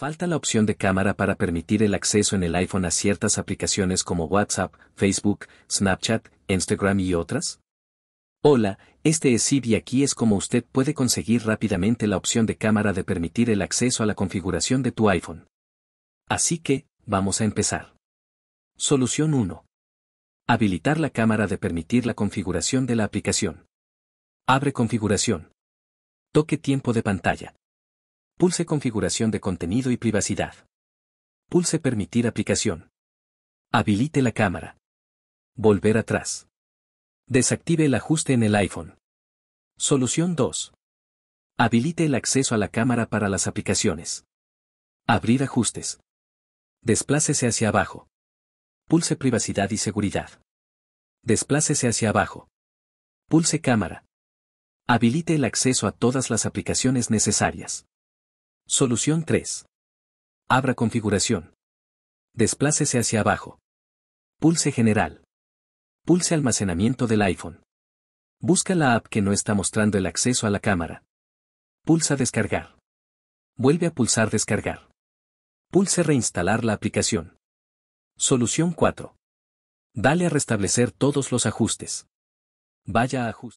Falta la opción de cámara para permitir el acceso en el iPhone a ciertas aplicaciones como WhatsApp, Facebook, Snapchat, Instagram y otras. Hola, este es Sid y aquí es como usted puede conseguir rápidamente la opción de cámara de permitir el acceso a la configuración de tu iPhone. Así que, vamos a empezar. Solución 1. Habilitar la cámara de permitir la configuración de la aplicación. Abre configuración. Toque tiempo de pantalla. Pulse Configuración de contenido y privacidad. Pulse Permitir aplicación. Habilite la cámara. Volver atrás. Desactive el ajuste en el iPhone. Solución 2. Habilite el acceso a la cámara para las aplicaciones. Abrir ajustes. Desplácese hacia abajo. Pulse privacidad y seguridad. Desplácese hacia abajo. Pulse cámara. Habilite el acceso a todas las aplicaciones necesarias. Solución 3. Abra configuración. Desplácese hacia abajo. Pulse General. Pulse Almacenamiento del iPhone. Busca la app que no está mostrando el acceso a la cámara. Pulsa Descargar. Vuelve a pulsar Descargar. Pulse Reinstalar la aplicación. Solución 4. Dale a Restablecer todos los ajustes. Vaya a Ajustes.